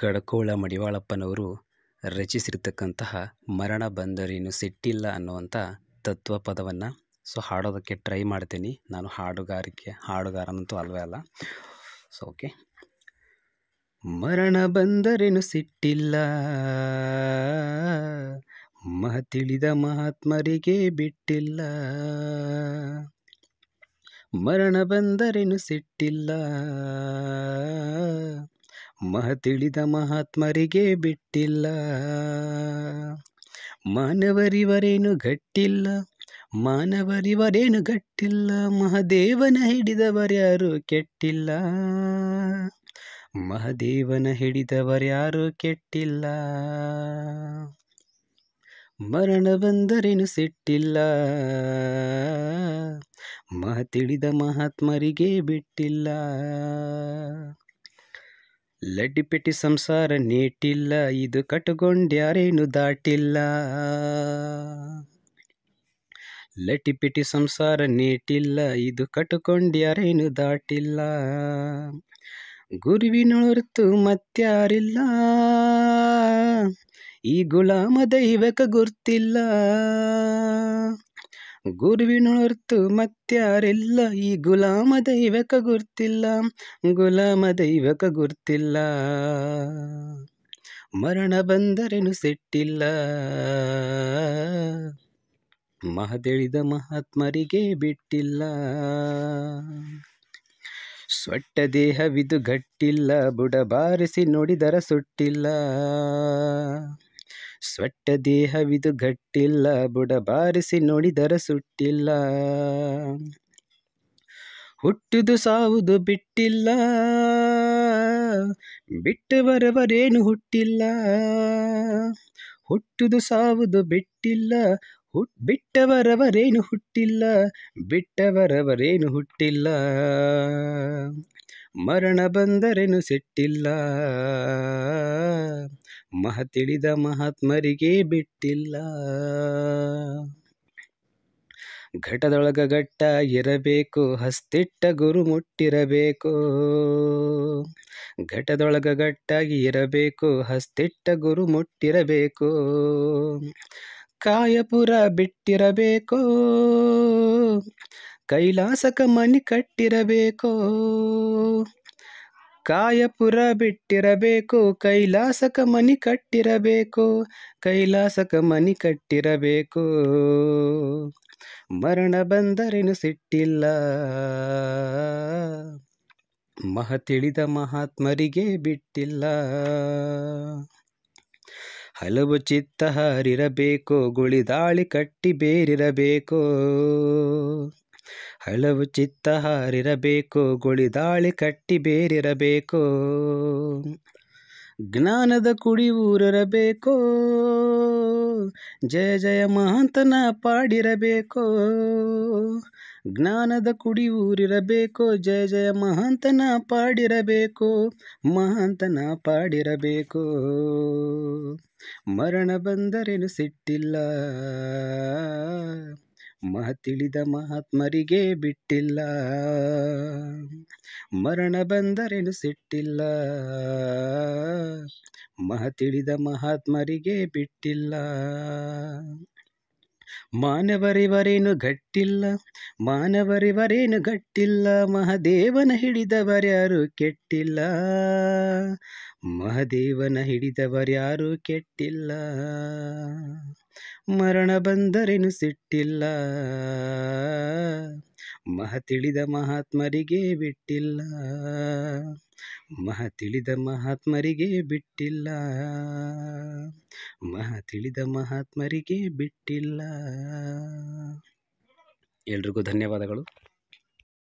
ಕಡಕೋಳ ಮಡಿವಾಳಪ್ಪನವರು ರಚಿಸಿರ್ತಕ್ಕಂತಹ ಮರಣ ಬಂದರೇನು ಸಿಟ್ಟಿಲ್ಲ ಅನ್ನುವಂಥ ತತ್ವ ಪದವನ್ನು ಸೊ ಹಾಡೋದಕ್ಕೆ ಟ್ರೈ ಮಾಡ್ತೀನಿ ನಾನು ಹಾಡುಗಾರಿಕೆ ಹಾಡುಗಾರನಂತೂ ಅಲ್ವೇ ಅಲ್ಲ ಸೊ ಓಕೆ ಮರಣ ಬಂದರೇನು ಸಿಟ್ಟಿಲ್ಲ ಮಹ ತಿಳಿದ ಮಹಾತ್ಮರಿಗೆ ಬಿಟ್ಟಿಲ್ಲ ಮರಣ ಬಂದರೇನು ಸಿಟ್ಟಿಲ್ಲ ಮಹ ತಿಳಿದ ಮಹಾತ್ಮರಿಗೆ ಬಿಟ್ಟಿಲ್ಲ ಮಾನವರಿವರೇನು ಗಟ್ಟಿಲ್ಲ ಮಾನವರಿವರೇನು ಗಟ್ಟಿಲ್ಲ ಮಹದೇವನ ಹಿಡಿದವರ್ಯಾರು ಕೆಟ್ಟಿಲ್ಲ ಮಹದೇವನ ಹಿಡಿದವರ್ಯಾರು ಕೆಟ್ಟಿಲ್ಲ ಮರಣ ಬಂದರೇನು ಸಿಟ್ಟಿಲ್ಲ ತಿಳಿದ ಮಹಾತ್ಮರಿಗೆ ಬಿಟ್ಟಿಲ್ಲ ಲಡ್ಡಿಪೆಟ್ಟಿ ಸಂಸಾರ ನೀಟಿಲ್ಲ ಇದು ಕಟ್ಕೊಂಡ್ಯಾರೇನು ದಾಟಿಲ್ಲ ಲಡ್ಡಿಪೆಟ್ಟಿ ಸಂಸಾರ ನೀಟಿಲ್ಲ ಇದು ಕಟ್ಕೊಂಡ್ಯಾರೇನು ದಾಟಿಲ್ಲ ಗುರುವಿನೊರ್ತು ಮತ್ಯಾರಿಲ್ಲ ಈ ಗುಲಾಮ ದೈವಕ ಗುರ್ತಿಲ್ಲ ಗುರುವಿನುರ್ತು ಮತ್ಯಾರಿಲ್ಲ ಈ ಗುಲಾಮ ದೈವಕ ಗುರ್ತಿಲ್ಲ ಗುಲಾಮ ದೈವಕ ಗುರ್ತಿಲ್ಲ ಮರಣ ಬಂದರೆನು ಸೆಟ್ಟಿಲ್ಲ ಮಹದೆಳಿದ ಮಹಾತ್ಮರಿಗೆ ಬಿಟ್ಟಿಲ್ಲ ಸ್ವಟ್ಟ ದೇಹವಿದು ಗಟ್ಟಿಲ್ಲ ಬುಡ ಬಾರಿಸಿ ನುಡಿದರ ಸುಟ್ಟಿಲ್ಲ ಸ್ವಟ್ಟ ದೇಹವಿದು ಗಟ್ಟಿಲ್ಲ ಬುಡ ಬಾರಿಸಿ ನೋಡಿದರ ಸುಟ್ಟಿಲ್ಲ ಹುಟ್ಟುದು ಸಾವುದು ಬಿಟ್ಟಿಲ್ಲ ಬಿಟ್ಟು ಬರವರೇನು ಹುಟ್ಟಿಲ್ಲ ಹುಟ್ಟುದು ಸಾವುದು ಬಿಟ್ಟಿಲ್ಲ ಹುಟ್ ಬಿಟ್ಟವರವರೇನು ಹುಟ್ಟಿಲ್ಲ ಬಿಟ್ಟವರವರೇನು ಹುಟ್ಟಿಲ್ಲ ಮರಣ ಬಂದರೇನು ಸಿಟ್ಟಿಲ್ಲ ಮಹತಿಳಿದ ಮಹಾತ್ಮರಿಗೆ ಬಿಟ್ಟಿಲ್ಲ ಘಟದೊಳಗ ಘಟ್ಟ ಇರಬೇಕು ಹಸ್ತಿಟ್ಟ ಗುರು ಮುಟ್ಟಿರಬೇಕು ಘಟದೊಳಗ ಘಟ್ಟಾಗಿ ಇರಬೇಕು ಹಸ್ತಿಟ್ಟ ಗುರು ಮುಟ್ಟಿರಬೇಕು ಕಾಯಪುರ ಬಿಟ್ಟಿರಬೇಕು ಕೈಲಾಸಕ ಮನಿ ಕಟ್ಟಿರಬೇಕೋ ಕಾಯಪುರ ಬಿಟ್ಟಿರಬೇಕು ಕೈಲಾಸಕ ಮನಿ ಕಟ್ಟಿರಬೇಕು ಕೈಲಾಸಕ ಮನಿ ಕಟ್ಟಿರಬೇಕು ಮರಣ ಬಂದರೇನು ಸಿಟ್ಟಿಲ್ಲ ಮಹ ತಿಳಿದ ಮಹಾತ್ಮರಿಗೆ ಬಿಟ್ಟಿಲ್ಲ ಹಲವು ಚಿತ್ತ ಹರಿರಬೇಕು ಗುಳಿದಾಳಿ ಕಟ್ಟಿ ಬೇರಿರಬೇಕು ಹಳವು ಚಿತ್ತ ಹಾರಿರಬೇಕು ಗುಳಿದಾಳಿ ಕಟ್ಟಿ ಬೇರಿರಬೇಕು ಜ್ಞಾನದ ಕುಡಿ ಊರಿರಬೇಕು ಜಯ ಜಯ ಮಹಾಂತನ ಪಾಡಿರಬೇಕು ಜ್ಞಾನದ ಕುಡಿ ಊರಿರಬೇಕು ಜಯ ಜಯ ಮಹಾಂತನ ಪಾಡಿರಬೇಕು ಮಹಾಂತನ ಪಾಡಿರಬೇಕು ಮರಣ ಬಂದರೇನು ಸಿಟ್ಟಿಲ್ಲ ಮಾತಿಳಿದ ಮಹಾತ್ಮರಿಗೆ ಬಿಟ್ಟಿಲ್ಲ ಮರಣ ಬಂದರೇನು ಸಿಟ್ಟಿಲ್ಲ ಮಹತಿಳಿದ ಮಹಾತ್ಮರಿಗೆ ಬಿಟ್ಟಿಲ್ಲ ಮಾನವರಿವರೇನು ಗಟ್ಟಿಲ್ಲ ಮಾನವರಿವರೇನು ಗಟ್ಟಿಲ್ಲ ಮಹದೇವನ ಹಿಡಿದವರ್ಯಾರು ಕೆಟ್ಟಿಲ್ಲ ಮಹದೇವನ ಹಿಡಿದವರ್ಯಾರು ಕೆಟ್ಟಿಲ್ಲ ಮರಣ ಬಂದರೇನು ಸಿಟ್ಟಿಲ್ಲ ಮಹ ತಿಳಿದ ಮಹಾತ್ಮರಿಗೆ ಬಿಟ್ಟಿಲ್ಲ ತಿಳಿದ ಮಹಾತ್ಮರಿಗೆ ಬಿಟ್ಟಿಲ್ಲ ತಿಳಿದ ಮಹಾತ್ಮರಿಗೆ ಬಿಟ್ಟಿಲ್ಲ ಎಲ್ರಿಗೂ ಧನ್ಯವಾದಗಳು